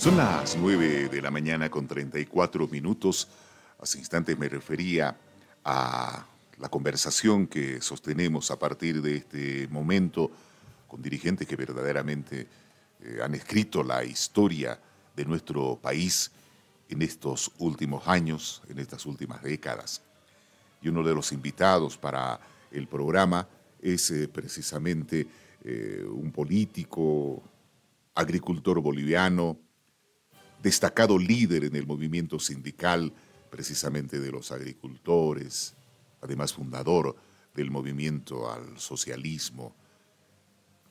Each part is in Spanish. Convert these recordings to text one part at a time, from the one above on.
Son las 9 de la mañana con 34 minutos. Hace este instantes me refería a la conversación que sostenemos a partir de este momento con dirigentes que verdaderamente eh, han escrito la historia de nuestro país en estos últimos años, en estas últimas décadas. Y uno de los invitados para el programa es eh, precisamente eh, un político, agricultor boliviano, destacado líder en el movimiento sindical, precisamente de los agricultores, además fundador del movimiento al socialismo.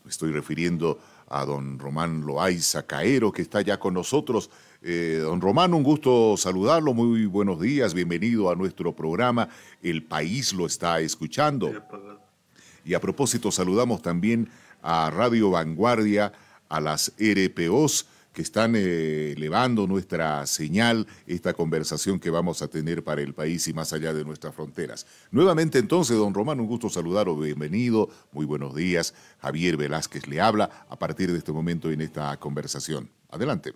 Me estoy refiriendo a don Román Loaiza Caero, que está ya con nosotros. Eh, don Román, un gusto saludarlo, muy buenos días, bienvenido a nuestro programa. El país lo está escuchando. Pues, y a propósito, saludamos también a Radio Vanguardia, a las RPOs, que están eh, elevando nuestra señal, esta conversación que vamos a tener para el país y más allá de nuestras fronteras. Nuevamente entonces, don Román, un gusto saludarlo, bienvenido, muy buenos días. Javier Velázquez le habla a partir de este momento en esta conversación. Adelante.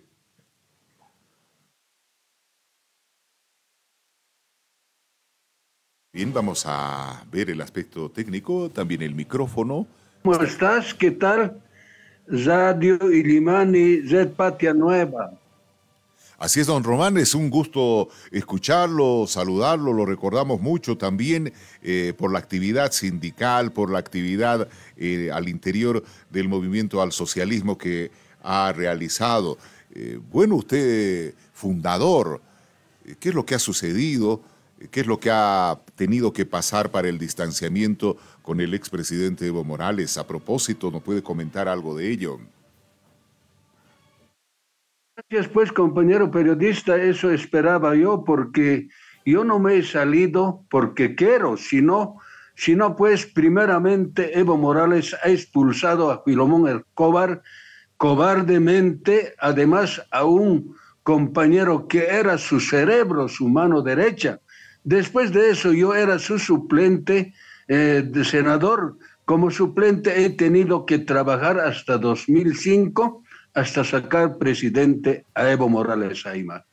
Bien, vamos a ver el aspecto técnico, también el micrófono. ¿Cómo estás? ¿Qué tal? Radio Ilimani Red Patria Nueva. Así es, don Román, es un gusto escucharlo, saludarlo, lo recordamos mucho también eh, por la actividad sindical, por la actividad eh, al interior del movimiento al socialismo que ha realizado. Eh, bueno, usted, fundador, ¿qué es lo que ha sucedido? ¿Qué es lo que ha tenido que pasar para el distanciamiento con el expresidente Evo Morales? A propósito, ¿no puede comentar algo de ello? Gracias, pues, compañero periodista. Eso esperaba yo porque yo no me he salido porque quiero, sino, sino pues, primeramente, Evo Morales ha expulsado a Filomón el Cobar, cobardemente, además, a un compañero que era su cerebro, su mano derecha. Después de eso yo era su suplente eh, de senador. Como suplente he tenido que trabajar hasta 2005 hasta sacar presidente a Evo Morales Aima.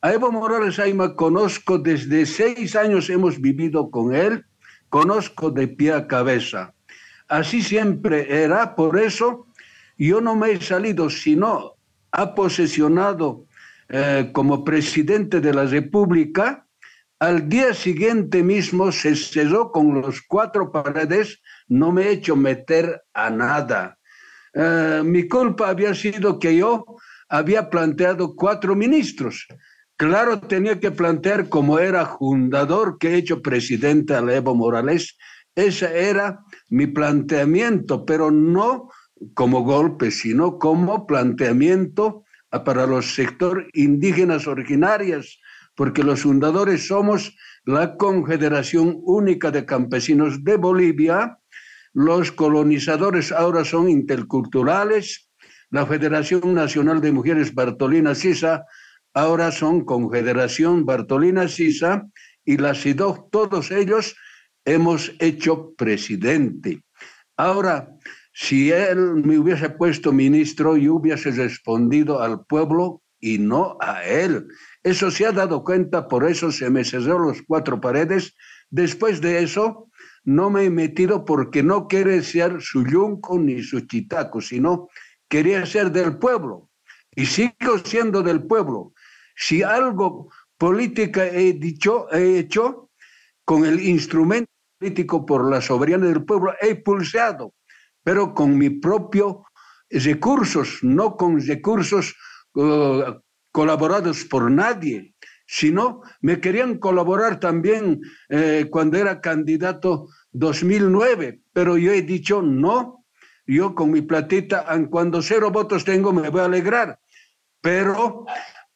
A Evo Morales Aima conozco desde seis años, hemos vivido con él, conozco de pie a cabeza. Así siempre era, por eso yo no me he salido, sino ha posesionado eh, como presidente de la República al día siguiente mismo se cerró con los cuatro paredes, no me he hecho meter a nada. Eh, mi culpa había sido que yo había planteado cuatro ministros. Claro, tenía que plantear como era fundador que he hecho presidente a Evo Morales. Ese era mi planteamiento, pero no como golpe, sino como planteamiento ah, para los sectores indígenas originarias porque los fundadores somos la Confederación Única de Campesinos de Bolivia, los colonizadores ahora son interculturales, la Federación Nacional de Mujeres Bartolina Sisa ahora son Confederación Bartolina Sisa y la CIDOC, todos ellos hemos hecho presidente. Ahora, si él me hubiese puesto ministro, yo hubiese respondido al pueblo y no a él. Eso se ha dado cuenta, por eso se me cerró los cuatro paredes. Después de eso, no me he metido porque no quiere ser su yunco ni su chitaco, sino quería ser del pueblo. Y sigo siendo del pueblo. Si algo política he dicho, he hecho, con el instrumento político por la soberanía del pueblo, he pulseado, pero con mis propios recursos, no con recursos uh, colaborados por nadie, sino me querían colaborar también eh, cuando era candidato 2009, pero yo he dicho no, yo con mi platita, cuando cero votos tengo me voy a alegrar, pero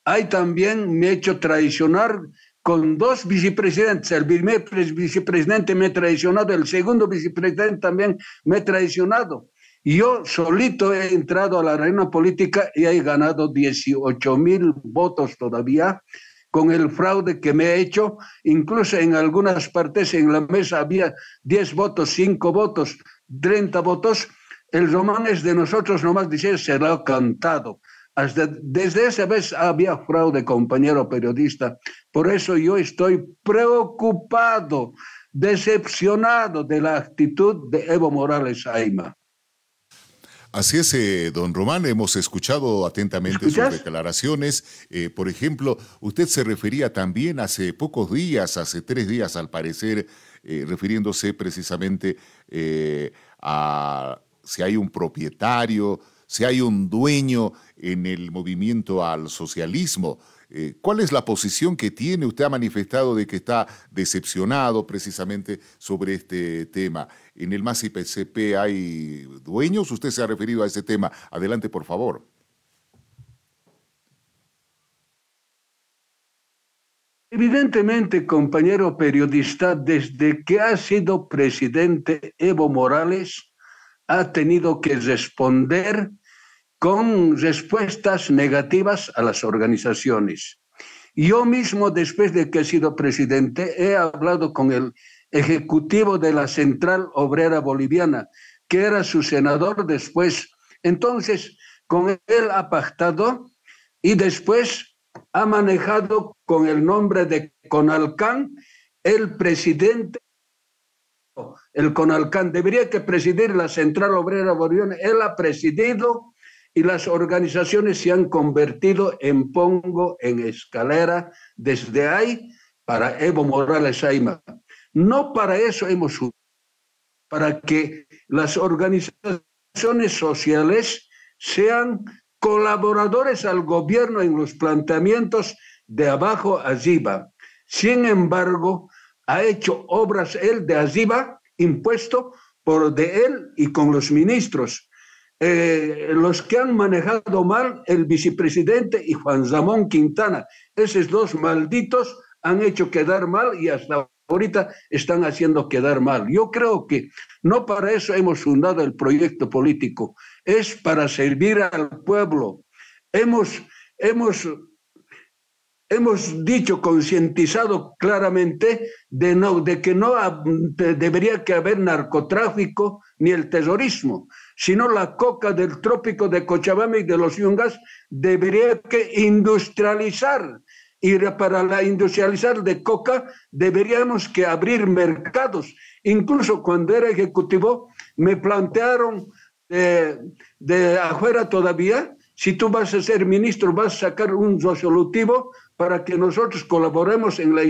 hay también me he hecho traicionar con dos vicepresidentes. El primer vicepresidente me ha traicionado, el segundo vicepresidente también me ha traicionado. Yo solito he entrado a la arena política y he ganado 18 mil votos todavía con el fraude que me he hecho. Incluso en algunas partes en la mesa había 10 votos, 5 votos, 30 votos. El román es de nosotros nomás, dice, se lo ha cantado. desde esa vez había fraude, compañero periodista. Por eso yo estoy preocupado, decepcionado de la actitud de Evo Morales Aima. Así es, eh, don Román, hemos escuchado atentamente sus declaraciones. Eh, por ejemplo, usted se refería también hace pocos días, hace tres días al parecer, eh, refiriéndose precisamente a si hay un propietario, si hay un dueño en el movimiento al socialismo. Eh, ¿Cuál es la posición que tiene? Usted ha manifestado de que está decepcionado precisamente sobre este tema. En el MAS PCP hay dueños, usted se ha referido a ese tema. Adelante, por favor. Evidentemente, compañero periodista, desde que ha sido presidente Evo Morales, ha tenido que responder con respuestas negativas a las organizaciones. Yo mismo, después de que he sido presidente, he hablado con el ejecutivo de la Central Obrera Boliviana, que era su senador después. Entonces, con él ha pactado y después ha manejado con el nombre de Conalcán el presidente el Conalcán, debería que presidir la Central Obrera Boliviana, él ha presidido y las organizaciones se han convertido en pongo, en escalera, desde ahí para Evo Morales Aima. No para eso hemos subido, para que las organizaciones sociales sean colaboradores al gobierno en los planteamientos de abajo a arriba. Sin embargo, ha hecho obras él de arriba, impuesto por de él y con los ministros. Eh, los que han manejado mal el vicepresidente y Juan Ramón Quintana. Esos dos malditos han hecho quedar mal y hasta ahorita están haciendo quedar mal. Yo creo que no para eso hemos fundado el proyecto político, es para servir al pueblo. Hemos, hemos, hemos dicho, concientizado claramente de, no, de que no debería que haber narcotráfico ni el terrorismo sino la coca del trópico de Cochabamba y de los yungas debería que industrializar. Y para la industrializar de coca deberíamos que abrir mercados. Incluso cuando era ejecutivo me plantearon de, eh, de afuera todavía, si tú vas a ser ministro vas a sacar un resolutivo para que nosotros colaboremos en la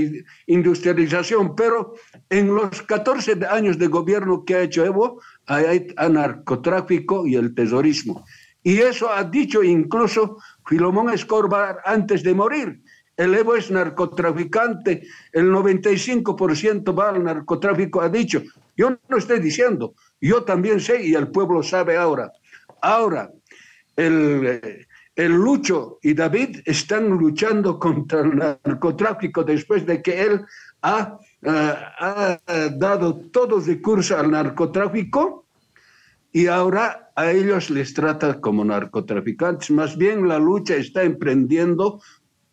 industrialización, pero en los 14 años de gobierno que ha hecho Evo, hay, narcotráfico y el terrorismo. Y eso ha dicho incluso Filomón Escobar antes de morir. El Evo es narcotraficante, el 95% va al narcotráfico, ha dicho. Yo no estoy diciendo, yo también sé y el pueblo sabe ahora. Ahora, el, el Lucho y David están luchando contra el narcotráfico después de que él ha, eh, ha eh, dado todo curso al narcotráfico y ahora a ellos les trata como narcotraficantes. Más bien la lucha está emprendiendo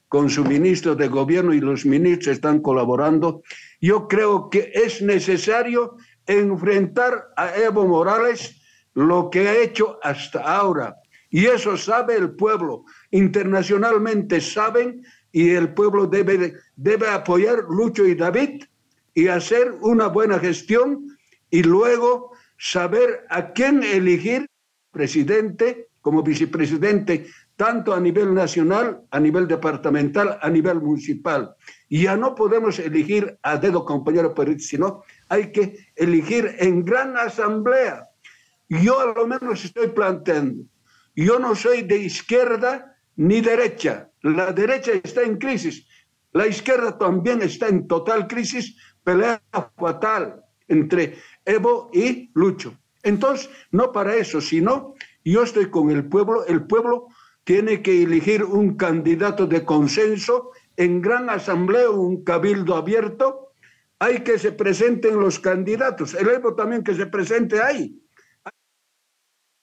con su ministro de gobierno y los ministros están colaborando. Yo creo que es necesario enfrentar a Evo Morales lo que ha hecho hasta ahora y eso sabe el pueblo. Internacionalmente saben y el pueblo debe, debe apoyar Lucho y David y hacer una buena gestión y luego saber a quién elegir presidente como vicepresidente, tanto a nivel nacional, a nivel departamental, a nivel municipal. Y ya no podemos elegir a dedo, compañero Perit, sino hay que elegir en gran asamblea. Yo a lo menos estoy planteando yo no soy de izquierda ni derecha. La derecha está en crisis. La izquierda también está en total crisis, pelea fatal entre Evo y Lucho. Entonces, no para eso, sino yo estoy con el pueblo, el pueblo tiene que elegir un candidato de consenso en gran asamblea, un cabildo abierto, hay que se presenten los candidatos, el Evo también que se presente ahí,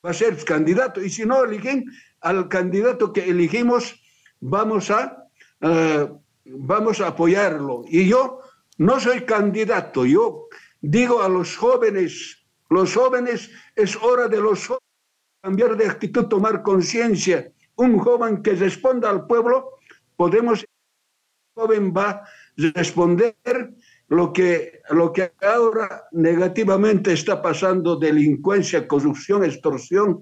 va a ser candidato. Y si no eligen al candidato que elegimos, vamos a, eh, vamos a apoyarlo. Y yo no soy candidato, yo digo a los jóvenes, los jóvenes, es hora de los jóvenes cambiar de actitud, tomar conciencia. Un joven que responda al pueblo, podemos, el joven va a responder lo que, lo que ahora negativamente está pasando, delincuencia, corrupción, extorsión,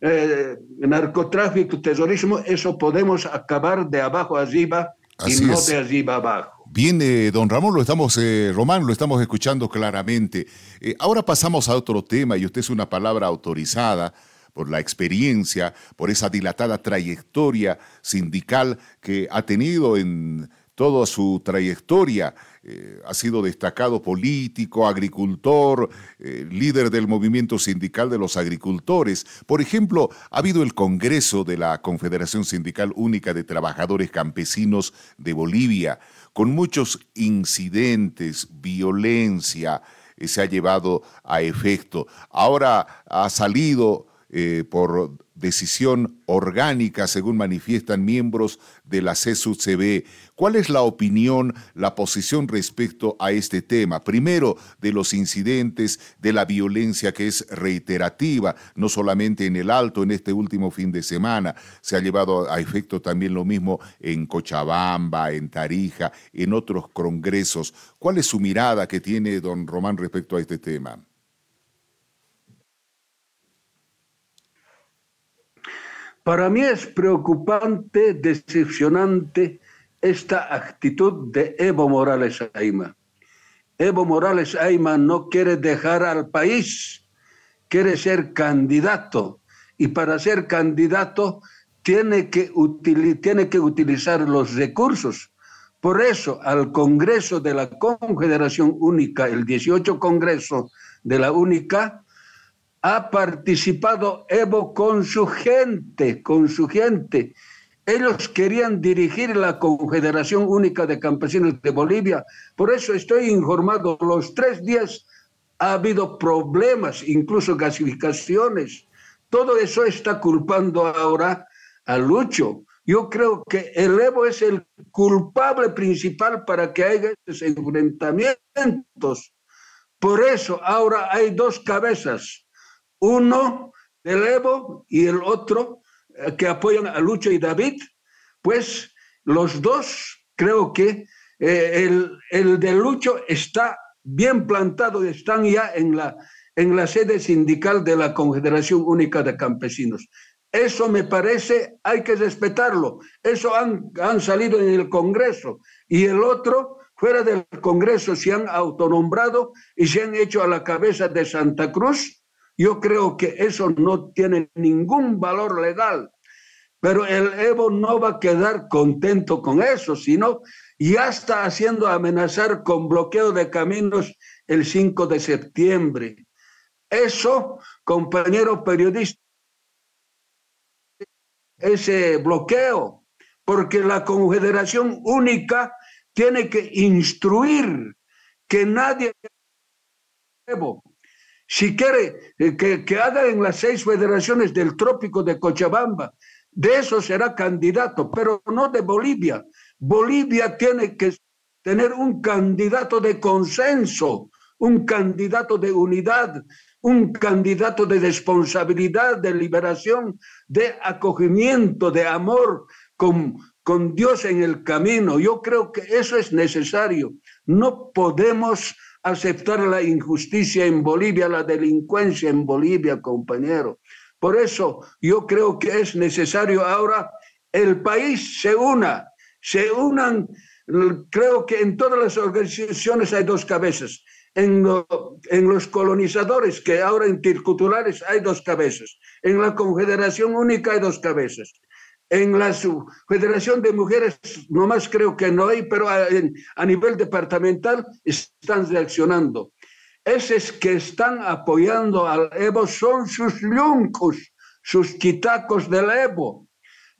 eh, narcotráfico, terrorismo, eso podemos acabar de abajo arriba y no de arriba abajo. Bien, don Ramón, lo estamos, eh, Román, lo estamos escuchando claramente. Eh, ahora pasamos a otro tema y usted es una palabra autorizada por la experiencia, por esa dilatada trayectoria sindical que ha tenido en toda su trayectoria. Eh, ha sido destacado político, agricultor, eh, líder del movimiento sindical de los agricultores. Por ejemplo, ha habido el Congreso de la Confederación Sindical Única de Trabajadores Campesinos de Bolivia, con muchos incidentes, violencia, eh, se ha llevado a efecto. Ahora ha salido eh, por decisión orgánica, según manifiestan miembros de la CSUCB. ¿Cuál es la opinión, la posición respecto a este tema? Primero, de los incidentes, de la violencia que es reiterativa, no solamente en el Alto, en este último fin de semana, se ha llevado a efecto también lo mismo en Cochabamba, en Tarija, en otros congresos. ¿Cuál es su mirada que tiene don Román respecto a este tema? Para mí es preocupante, decepcionante esta actitud de Evo Morales Ayma. Evo Morales Aima no quiere dejar al país, quiere ser candidato y para ser candidato tiene que, tiene que utilizar los recursos. Por eso al Congreso de la Confederación Única, el 18 Congreso de la Única, ha participado Evo con su gente, con su gente. Ellos querían dirigir la Confederación Única de Campesinos de Bolivia. Por eso estoy informado, los tres días ha habido problemas, incluso gasificaciones. Todo eso está culpando ahora a Lucho. Yo creo que el Evo es el culpable principal para que haya estos enfrentamientos. Por eso ahora hay dos cabezas, uno del Evo y el otro eh, que apoyan a Lucho y David, pues los dos creo que eh, el, el, de Lucho está bien plantado, están ya en la, en la sede sindical de la Confederación Única de Campesinos. Eso me parece, hay que respetarlo. Eso han, han salido en el Congreso. Y el otro, fuera del Congreso, se han autonombrado y se han hecho a la cabeza de Santa Cruz yo creo que eso no tiene ningún valor legal. Pero el Evo no va a quedar contento con eso, sino ya está haciendo amenazar con bloqueo de caminos el 5 de septiembre. Eso, compañero periodista, ese bloqueo, porque la Confederación Única tiene que instruir que nadie Evo, si quiere eh, que, haga en las seis federaciones del trópico de Cochabamba, de eso será candidato, pero no de Bolivia. Bolivia tiene que tener un candidato de consenso, un candidato de unidad, un candidato de responsabilidad, de liberación, de acogimiento, de amor con, con Dios en el camino. Yo creo que eso es necesario. No podemos aceptar la injusticia en Bolivia, la delincuencia en Bolivia, compañero. Por eso yo creo que es necesario ahora el país se una, se unan, creo que en todas las organizaciones hay dos cabezas. En, los colonizadores, que ahora en TIRCUTULARES hay dos cabezas. En la Confederación Única hay dos cabezas. En la Federación de Mujeres, nomás creo que no hay, pero a, nivel departamental están reaccionando. Esos que están apoyando al Evo son sus yuncos, sus quitacos del Evo.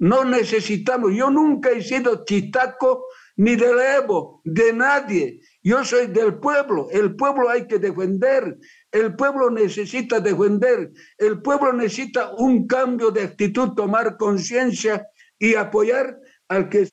No necesitamos, yo nunca he sido quitaco ni del Evo, de nadie. Yo soy del pueblo, el pueblo hay que defender, el pueblo necesita defender, el pueblo necesita un cambio de actitud, tomar conciencia y apoyar al que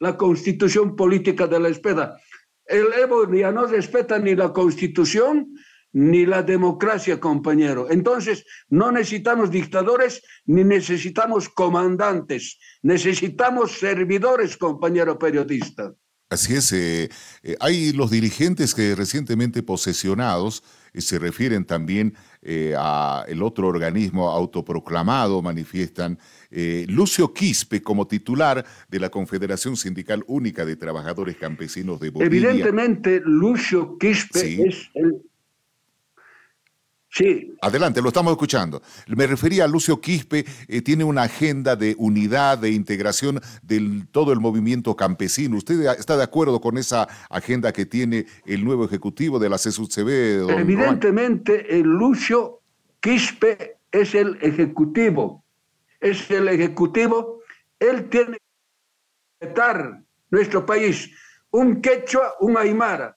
la constitución política de la espeda. El Evo ya no respeta ni la constitución, ni la democracia, compañero. Entonces, no necesitamos dictadores ni necesitamos comandantes, necesitamos servidores, compañero periodista. Así es, eh, eh, hay los dirigentes que recientemente posesionados eh, se refieren también a el otro organismo autoproclamado, manifiestan Lucio Quispe como titular de la Confederación Sindical Única de Trabajadores Campesinos de Bolivia. Evidentemente, Lucio Quispe es el Adelante, lo estamos escuchando. Me refería a Lucio Quispe, eh, tiene una agenda de unidad, de integración de todo el movimiento campesino. ¿Usted está de acuerdo con esa agenda que tiene el nuevo ejecutivo de la CSUCB? Evidentemente, el Lucio Quispe es el ejecutivo. Es el ejecutivo. Él tiene que respetar nuestro país. Un quechua, un aymara.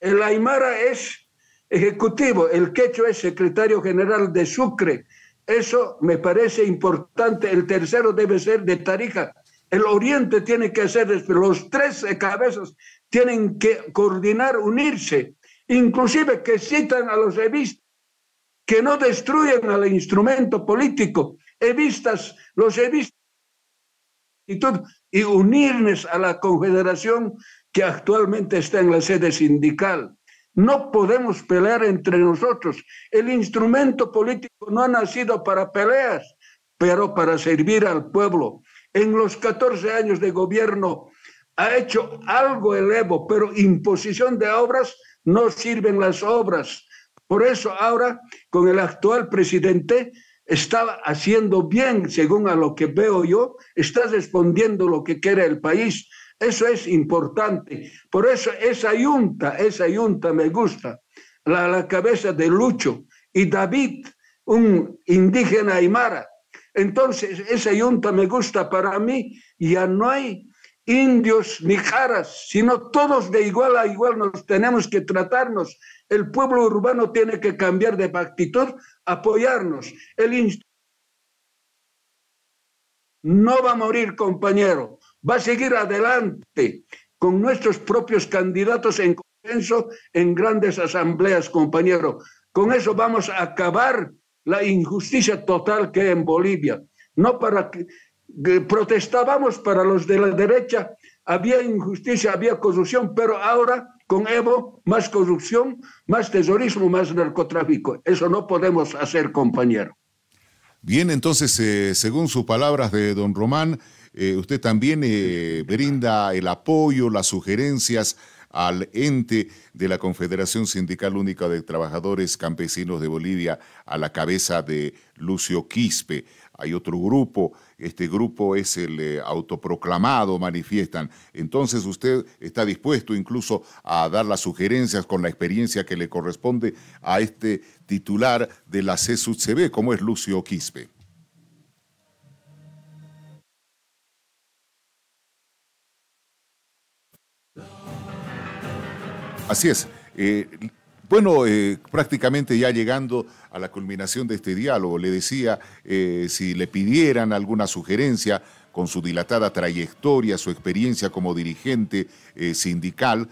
El aymara es ejecutivo, el quecho es secretario general de Sucre. Eso me parece importante. El tercero debe ser de Tarija. El oriente tiene que ser, los tres cabezas tienen que coordinar, unirse, inclusive que citan a los revistas, que no destruyan al instrumento político. Evistas, los evistas y unirnos a la confederación que actualmente está en la sede sindical. No podemos pelear entre nosotros. El instrumento político no ha nacido para peleas, pero para servir al pueblo. En los 14 años de gobierno ha hecho algo el pero imposición de obras no sirven las obras. Por eso ahora, con el actual presidente, está haciendo bien, según a lo que veo yo, está respondiendo lo que quiere el país. Eso es importante. Por eso esa yunta, esa yunta me gusta, la, cabeza de Lucho y David, un indígena aymara. Entonces, esa yunta me gusta para mí, ya no hay indios ni jaras, sino todos de igual a igual nos tenemos que tratarnos. El pueblo urbano tiene que cambiar de actitud, apoyarnos. El no va a morir, compañero va a seguir adelante con nuestros propios candidatos en consenso en grandes asambleas, compañero. Con eso vamos a acabar la injusticia total que hay en Bolivia. No para que, protestábamos para los de la derecha, había injusticia, había corrupción, pero ahora con Evo, más corrupción, más terrorismo, más narcotráfico. Eso no podemos hacer, compañero. Bien, entonces, eh, según sus palabras de don Román, eh, usted también eh, brinda el apoyo, las sugerencias al ente de la Confederación Sindical Única de Trabajadores Campesinos de Bolivia a la cabeza de Lucio Quispe. Hay otro grupo, este grupo es el eh, autoproclamado, manifiestan. Entonces usted está dispuesto incluso a dar las sugerencias con la experiencia que le corresponde a este titular de la CSUCB, como es Lucio Quispe. Así es. Eh, bueno, eh, prácticamente ya llegando a la culminación de este diálogo, le decía, eh, si le pidieran alguna sugerencia con su dilatada trayectoria, su experiencia como dirigente sindical,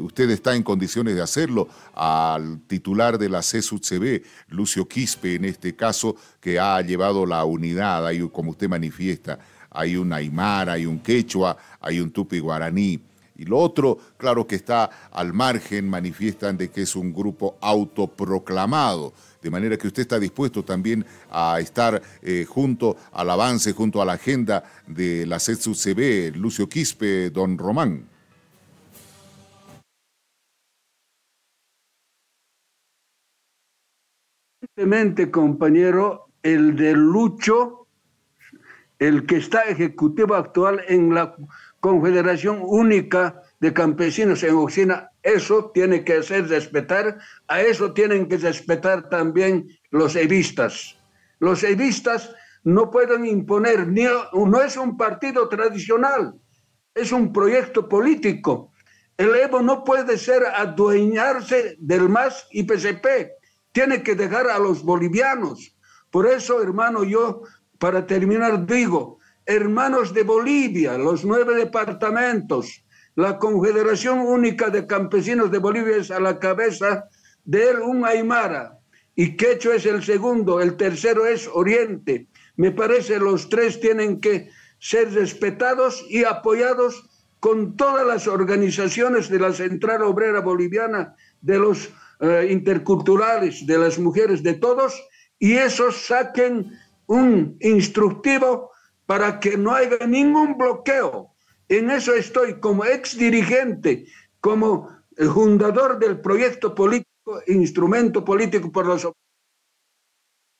usted está en condiciones de hacerlo, al titular de la CSUCB, Lucio Quispe, en este caso, que ha llevado la unidad, como usted manifiesta, hay un aymara, hay un quechua, hay un tupi guaraní, y lo otro, claro que está al margen, manifiestan de que es un grupo autoproclamado. De manera que usted está dispuesto también a estar eh, junto al avance, junto a la agenda de la CETSU-CB, Lucio Quispe, don Román. Simplemente, compañero, el de Lucho, el que está ejecutivo actual en la confederación única de campesinos en Oxina. Eso tiene que hacer respetar, a eso tienen que respetar también los evistas. Los evistas no pueden imponer, ni, no es un partido tradicional, es un proyecto político. El Evo no puede ser adueñarse del MAS y PCP, tiene que dejar a los bolivianos. Por eso, hermano, yo para terminar digo, Hermanos de Bolivia, los nueve departamentos, la Confederación Única de Campesinos de Bolivia es a la cabeza de un Aymara y Quecho es el segundo, el tercero es Oriente. Me parece los tres tienen que ser respetados y apoyados con todas las organizaciones de la Central Obrera Boliviana, de los eh, interculturales, de las mujeres, de todos, y esos saquen un instructivo para que no haya ningún bloqueo. En eso estoy como ex dirigente, como fundador del proyecto político, instrumento político por los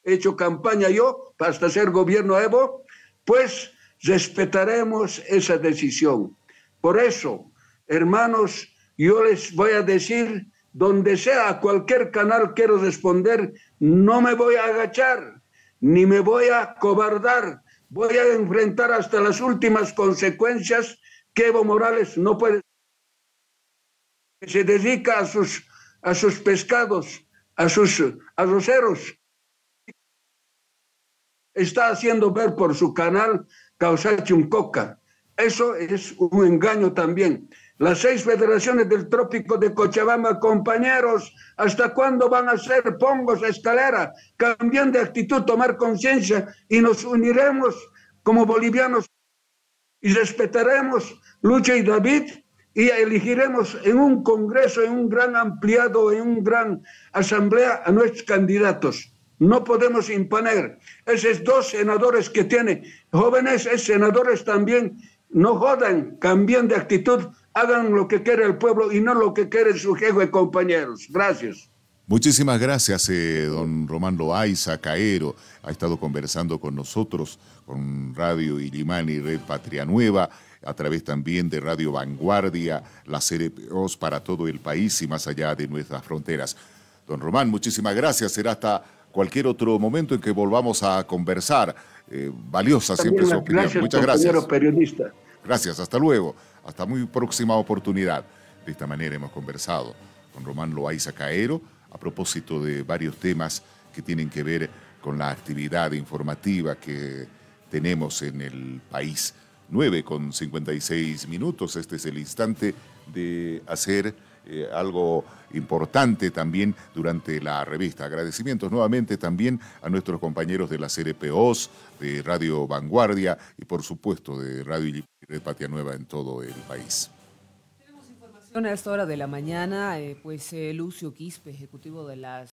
he hecho campaña yo hasta ser gobierno Evo, pues respetaremos esa decisión. Por eso, hermanos, yo les voy a decir, donde sea, a cualquier canal quiero responder, no me voy a agachar, ni me voy a cobardar, voy a enfrentar hasta las últimas consecuencias que Evo Morales no puede. Se dedica a sus, a sus pescados, a sus arroceros. Está haciendo ver por su canal Coca. Eso es un engaño también. Las seis federaciones del trópico de Cochabamba, compañeros, ¿hasta cuándo van a ser pongos a escalera? Cambian de actitud, tomar conciencia y nos uniremos como bolivianos y respetaremos Lucha y David y elegiremos en un congreso, en un gran ampliado, en un gran asamblea a nuestros candidatos. No podemos imponer. Esos dos senadores que tiene, jóvenes, esos senadores también, no jodan, cambien de actitud hagan lo que quiere el pueblo y no lo que quiere su jefe, compañeros. Gracias. Muchísimas gracias, eh, don Román Loaiza Caero. Ha estado conversando con nosotros, con Radio Ilimani, Red Patria Nueva, a través también de Radio Vanguardia, la CRPOs para todo el país y más allá de nuestras fronteras. Don Román, muchísimas gracias. Será hasta cualquier otro momento en que volvamos a conversar. Eh, valiosa siempre su opinión. Gracias, Muchas gracias. Periodista. Gracias, hasta luego, hasta muy próxima oportunidad. De esta manera hemos conversado con Román Loaiza Caero a propósito de varios temas que tienen que ver con la actividad informativa que tenemos en el país. 9 con 56 minutos, este es el instante de hacer eh, algo importante también durante la revista. Agradecimientos nuevamente también a nuestros compañeros de la CRPOS, de Radio Vanguardia y por supuesto de Radio Red Patia Nueva en todo el país. Tenemos información a esta hora de la mañana, eh, pues eh, Lucio Quispe, ejecutivo de las...